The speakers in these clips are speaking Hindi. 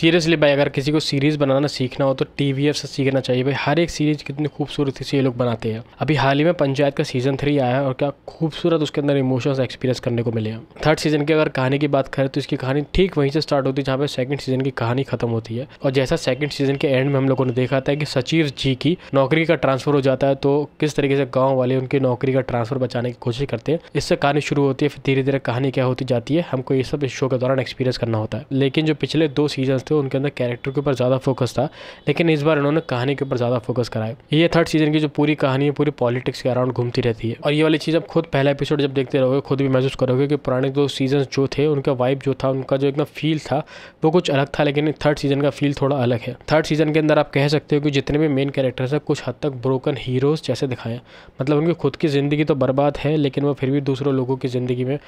सीरियसली भाई अगर किसी को सीरीज़ बनाना सीखना हो तो टी वी एफ से सीखना चाहिए भाई हर एक सीरीज़ कितनी खूबसूरती से ये लोग बनाते हैं अभी हाल ही में पंचायत का सीज़न थ्री आया है और क्या खूबसूरत उसके अंदर इमोशंस एक्सपीरियंस करने को मिले हैं थर्ड सीज़न की अगर कहानी की बात करें तो इसकी कहानी ठीक वहीं से स्टार्ट होती है जहाँ पर सेकंड सीज़न की कहानी खत्म होती है और जैसा सेकंड सीज़न के एंड में हम लोगों ने देखा था कि सचिव जी की नौकरी का ट्रांसफ़र हो जाता है तो किस तरीके से गाँव वाले उनकी नौकरी का ट्रांसफ़र बचाने की कोशिश करते हैं इससे कहानी शुरू होती है फिर धीरे धीरे कहानी क्या होती जाती है हमको ये सब इस शो के दौरान एक्सपीरियंस करना होता है लेकिन जो पिछले दो सीजन थे उनके अंदर कैरेक्टर के ऊपर ज़्यादा फोकस था लेकिन इस बार इन्होंने कहानी के ऊपर ज़्यादा फोकस कराया ये थर्ड सीजन की जो पूरी कहानी है पूरी पॉलिटिक्स के अराउंड घूमती रहती है और ये वाली चीज़ आप खुद पहला एपिसोड जब देखते रहोगे खुद भी महसूस करोगे कि पुराने दो सीजन जो थे उनका वाइब जो था उनका जो एकदम फील था वो कुछ अलग था लेकिन थर्ड सीजन का फील थोड़ा अलग है थर्ड सीजन के अंदर आप कह सकते हो कि जितने भी मेन कैरेक्टर्स हैं कुछ हद तक ब्रोकन हीरोज़ जैसे दिखाएं मतलब उनकी खुद की ज़िंदगी तो बर्बाद है लेकिन वो फिर भी दूसरों लोगों की ज़िंदगी में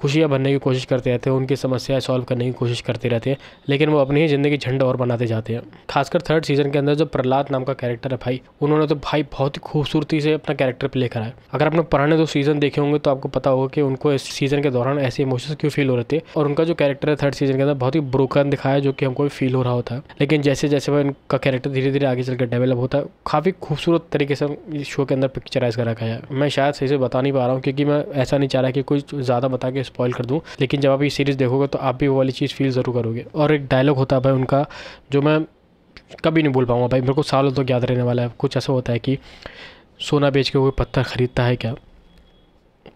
खुशियाँ भरने की कोशिश करते रहते हैं उनकी समस्याएं सॉल्व करने की कोशिश करते रहते हैं लेकिन वो अपनी ही ज़िंदगी झंड और बनाते जाते हैं खासकर थर्ड सीजन के अंदर जो प्रहलाद नाम का कैरेक्टर है भाई उन्होंने तो भाई बहुत ही खूबसूरती से अपना कैरेक्टर प्ले करा है अगर आपने पुराने दो सीज़न देखे होंगे तो आपको पता होगा कि उनको इस सीज़न के दौरान ऐसे इमोशंस क्यों फील हो रहे थे और उनका जो कैरेक्टर है थर्ड सीजन के अंदर बहुत ही ब्रोकन दिखाया जो कि हमको फील हो रहा होता है लेकिन जैसे जैसे भाई उनका कैरेक्टर धीरे धीरे आगे चलकर डेवलप होता है काफ़ी खूबसूरत तरीके से इस शो के अंदर पिक्चराइज कर रखा है मैं शायद सही से बता नहीं पा रहा हूँ क्योंकि मैं ऐसा नहीं चाह रहा कि कोई ज़्यादा बता के स्पॉइल कर दूँ लेकिन जब आप ये सीरीज़ देखोगे तो आप भी वो वाली चीज़ फील ज़रूर करोगे और एक डायलॉग होता है भाई उनका जो मैं कभी नहीं बोल पाऊँगा भाई मेरे को सालों तक याद रहने वाला है कुछ ऐसा होता है कि सोना बेच के वो पत्थर ख़रीदता है क्या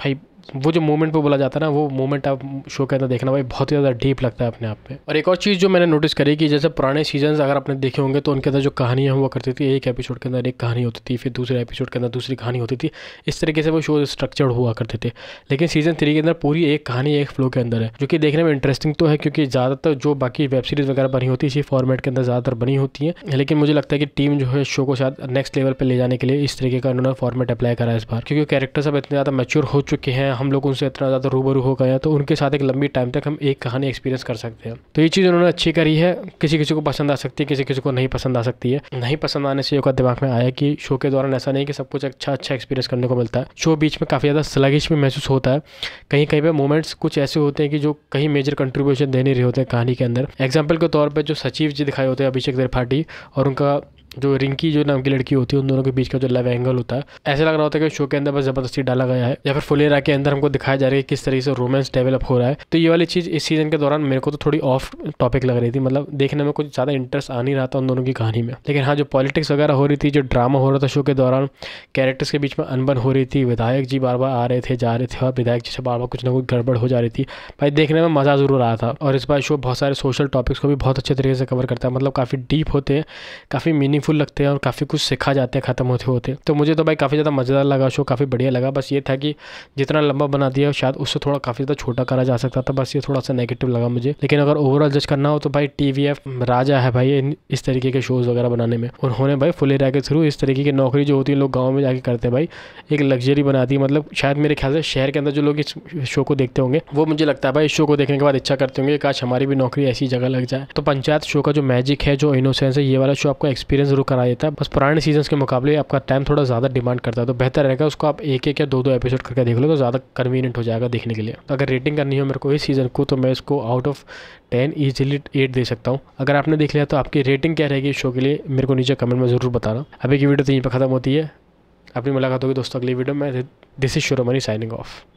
भाई वो जो मूवमेंट पे बोला जाता है ना वो मूवमेंट आप शो के अंदर देखना भाई बहुत ही ज़्यादा डीप लगता है अपने आप पे और एक और चीज़ जो मैंने नोटिस करी कि जैसे पुराने सीजन अगर आपने देखे होंगे तो उनके अंदर जो कहानियाँ हुआ करती थी एक एपिसोड के अंदर एक कहानी होती थी फिर दूसरे एपिसोड के अंदर दूसरी कहानी होती थी इस तरीके से वो शो स्ट्रक्चर्ड हुआ करते थे लेकिन सीजन थ्री के अंदर पूरी एक कहानी एक फ्लो के अंदर है जो कि देखने में इंटरेस्टिंग तो है क्योंकि ज़्यादातर जो बाकी वेब सीरीज़ वगैरह बनी होती है इसी फॉर्मेट के अंदर ज़्यादातर बनी होती है लेकिन मुझे लगता है कि टीम जो है शो को शायद नेक्स्ट लेवल पर ले जाने के लिए इस तरीके का उन्होंने फॉर्मेट अप्लाई करा इस बार क्योंकि कैरेक्टर सब इतने ज़्यादा मेच्योर हो चुके हैं हम लोग उनसे इतना ज़्यादा रूबरू हो गए हैं तो उनके साथ एक लंबी टाइम तक हम एक कहानी एक्सपीरियंस कर सकते हैं तो ये चीज़ उन्होंने अच्छी करी है किसी किसी को पसंद आ सकती है किसी किसी को नहीं पसंद आ सकती है नहीं पसंद आने से योगा दिमाग में आया कि शो के दौरान ऐसा नहीं कि सब कुछ अच्छा अच्छा एक्सपीरियंस करने को मिलता है शो बीच में काफ़ी ज़्यादा स्लगिश भी महसूस होता है कहीं कहीं पर मोमेंट्स कुछ ऐसे होते हैं कि जो कहीं मेजर कंट्रीब्यूशन दे नहीं रहे होते हैं कहानी के अंदर एग्जाम्पल के तौर पर जो सचिव जी दिखाए होते हैं अभिषेक त्रिपाठी और उनका जो रिंकी जो नाम की लड़की होती है उन दोनों के बीच का जो लव एंगल होता है ऐसा लग रहा होता है कि शो के अंदर बस जबरदस्ती डाला गया है या फिर फुलेरा के अंदर हमको दिखाया जा रहा है कि किस तरीके से रोमांस डेवलप हो रहा है तो ये वाली चीज़ इस सीजन के दौरान मेरे को तो थोड़ी ऑफ टॉपिक लग रही थी मतलब देखने में कुछ ज़्यादा इंटरेस्ट आ नहीं रहा था उन दोनों की कहानी में लेकिन हाँ जो पॉलिटिक्स वगैरह हो रही थी जो ड्रामा हो रहा था शो के दौरान कैरेक्टर्स के बीच में अनबन हो रही थी विधायक जी बार बार आ रहे थे जा रहे थे और विधायक जी से बार बार कुछ ना कुछ गड़बड़ हो जा रही थी भाई देखने में मज़ा ज़रूर आया था और इस बार शो बहुत सारे सोशल टॉपिक्स को भी बहुत अच्छे तरीके से कवर करता है मतलब काफ़ी डीप होते हैं काफ़ी मीनिंग मीनिंगफुल लगते हैं और काफ़ी कुछ सीखा जाते हैं ख़त्म होते होते तो मुझे तो भाई काफ़ी ज़्यादा मज़ेदार लगा शो काफ़ी बढ़िया लगा बस ये था कि जितना लंबा बना दिया शायद उससे थोड़ा काफ़ी ज़्यादा छोटा करा जा सकता था बस ये थोड़ा सा नेगेटिव लगा मुझे लेकिन अगर ओवरऑल जज करना हो तो भाई टी राजा है भाई इस तरीके के शोज़ वगैरह बनाने में उन्होंने भाई फुल एरिया के थ्रू इस तरीके की नौकरी जो होती है लोग गाँव में जाके करते हैं भाई एक लग्जरी बनाती दी मतलब शायद मेरे ख्याल से शहर के अंदर जो लोग इस शो को देखते होंगे वो मुझे लगता है भाई इस शो को देखने के बाद इच्छा करते होंगे काश हमारी भी नौकरी ऐसी जगह लग जाए तो पंचायत शो का जो मैजिक है जो इनोसेंस है ये वाला शो आपको एक्सपीरियंस ज़रूर कराया जाता है बस पुराने सीजन के मुकाबले आपका टाइम थोड़ा ज़्यादा डिमांड करता है तो बेहतर रहेगा उसको आप एक एक या दो दो एपिसोड करके देख लो तो ज़्यादा कन्वीनियंट हो जाएगा देखने के लिए तो अगर रेटिंग करनी हो मेरे को इस सीज़न को तो मैं इसको out of ten easily eight दे सकता हूँ अगर आपने देख लिया तो आपकी रेटिंग क्या रहेगी इस शो के लिए मेरे को नीचे कमेंट में ज़रूर बताना अभी की वीडियो तो यहीं पर खत्म होती है अपनी मुलाकात होगी दोस्तों अगली वीडियो में दिस इज़ शोर मनी साइनिंग ऑफ